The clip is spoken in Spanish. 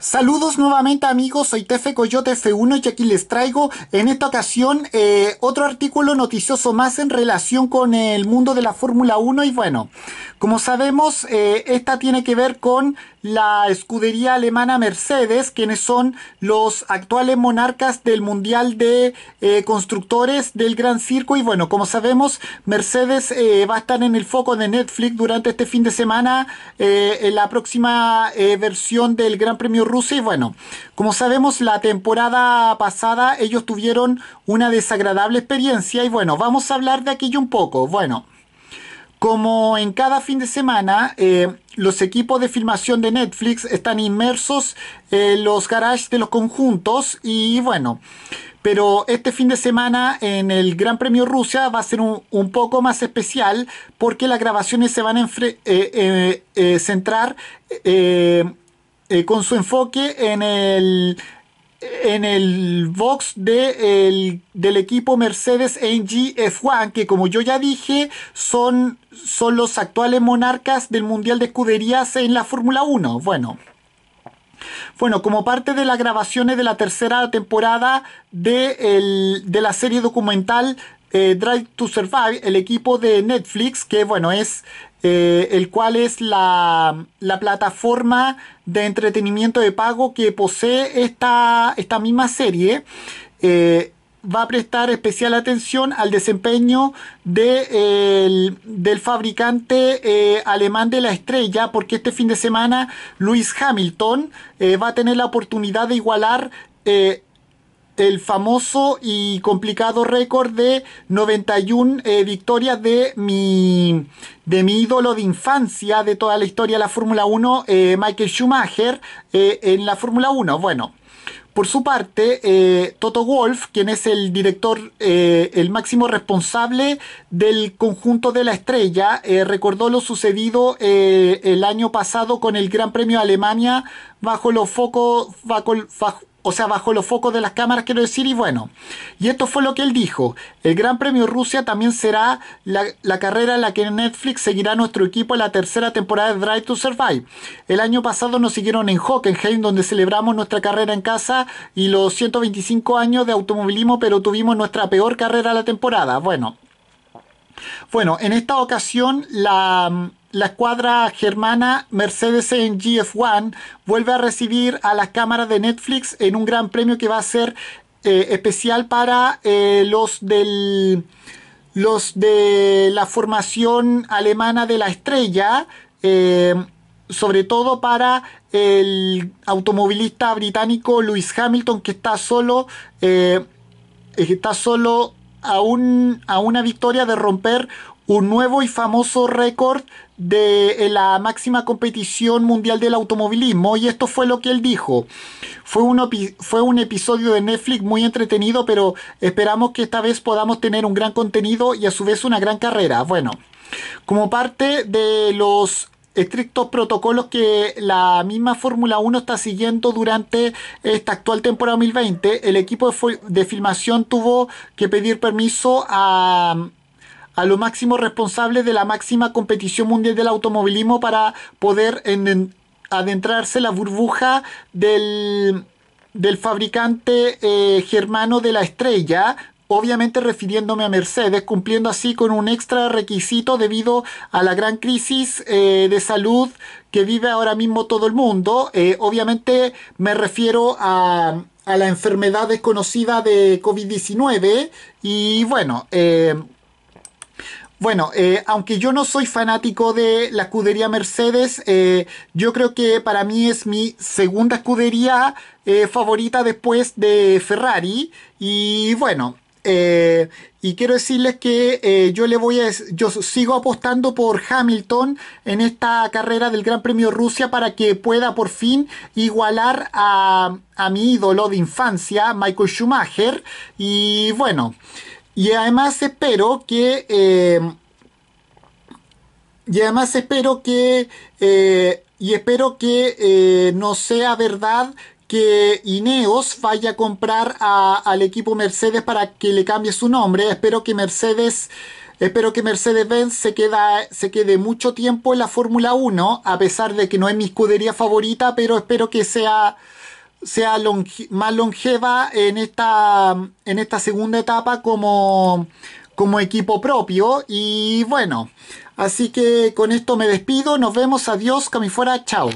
Saludos nuevamente amigos, soy Tefe Coyote F1 y aquí les traigo en esta ocasión eh, otro artículo noticioso más en relación con el mundo de la Fórmula 1 y bueno, como sabemos eh, esta tiene que ver con la escudería alemana Mercedes, quienes son los actuales monarcas del Mundial de eh, Constructores del Gran Circo. Y bueno, como sabemos, Mercedes eh, va a estar en el foco de Netflix durante este fin de semana, eh, en la próxima versión del Gran Premio Rusia. Y bueno, como sabemos, la temporada pasada ellos tuvieron una desagradable experiencia. Y bueno, vamos a hablar de aquello un poco. Bueno como en cada fin de semana, eh, los equipos de filmación de Netflix están inmersos en eh, los garages de los conjuntos y bueno, pero este fin de semana en el Gran Premio Rusia va a ser un, poco más especial porque las grabaciones se van a eh, centrar con su enfoque en el en el box del equipo Mercedes AMG F1, que como yo ya dije, son, son los actuales monarcas del Mundial de Escuderías en la Fórmula 1. Bueno. Bueno, como parte de las grabaciones de la tercera temporada de, la serie documental eh, Drive to Survive, el equipo de Netflix, que bueno, es eh, el cual es la, plataforma de entretenimiento de pago que posee esta, esta misma serie. Eh, va a prestar especial atención al desempeño de, del fabricante eh, alemán de la estrella, porque este fin de semana Luis Hamilton va a tener la oportunidad de igualar el famoso y complicado récord de 91 eh, victorias de mi, de mi ídolo de infancia de toda la historia de la Fórmula 1, eh, Michael Schumacher, eh, en la Fórmula 1. Bueno, por su parte, Toto Wolf, quien es el director, el máximo responsable del conjunto de la estrella, recordó lo sucedido el año pasado con el Gran Premio de Alemania bajo los focos, o sea, bajo los focos de las cámaras, quiero decir, y bueno. Y esto fue lo que él dijo. El Gran Premio Rusia también será la, carrera en la que Netflix seguirá nuestro equipo en la tercera temporada de Drive to Survive. El año pasado nos siguieron en Hockenheim, donde celebramos nuestra carrera en casa y los 125 años de automovilismo, pero tuvimos nuestra peor carrera de la temporada. Bueno. Bueno, en esta ocasión la la escuadra germana Mercedes en GF1 vuelve a recibir a las cámaras de Netflix en un gran premio que va a ser eh, especial para eh, los del los de la formación alemana de la estrella eh, sobre todo para el automovilista británico Lewis Hamilton que está solo está solo a, a una victoria de romper un nuevo y famoso récord de la máxima competición mundial del automovilismo y esto fue lo que él dijo. Fue un, fue un episodio de Netflix muy entretenido, pero esperamos que esta vez podamos tener un gran contenido y a su vez una gran carrera. Bueno, como parte de los estrictos protocolos que la misma Fórmula 1 está siguiendo durante esta actual temporada 2020, el equipo de filmación tuvo que pedir permiso a a lo máximo responsables de la máxima competición mundial del automovilismo para poder adentrarse la burbuja del, fabricante eh, germano de la estrella, obviamente refiriéndome a Mercedes, cumpliendo así con un extra requisito debido a la gran crisis eh, de salud que vive ahora mismo todo el mundo. Eh, obviamente me refiero a, a la enfermedad desconocida de COVID-19 y bueno, bueno, eh, aunque yo no soy fanático de la escudería Mercedes, eh, yo creo que para mí es mi segunda escudería eh, favorita después de Ferrari. Y bueno, y quiero decirles que yo le voy a, yo sigo apostando por Hamilton en esta carrera del Gran Premio Rusia para que pueda por fin igualar a, a mi ídolo de infancia, Michael Schumacher. Y bueno, y además espero que... Eh, y además espero que... Eh, y espero que eh, no sea verdad que Ineos vaya a comprar al equipo Mercedes para que le cambie su nombre. Espero que Mercedes... Espero que Mercedes-Benz se, queda, se quede mucho tiempo en la Fórmula 1, a pesar de que no es mi escudería favorita, pero espero que sea, sea más longeva en esta, en esta segunda etapa como, como equipo propio. Y bueno, así que con esto me despido. Nos vemos. Adiós, Camifuera. Chao.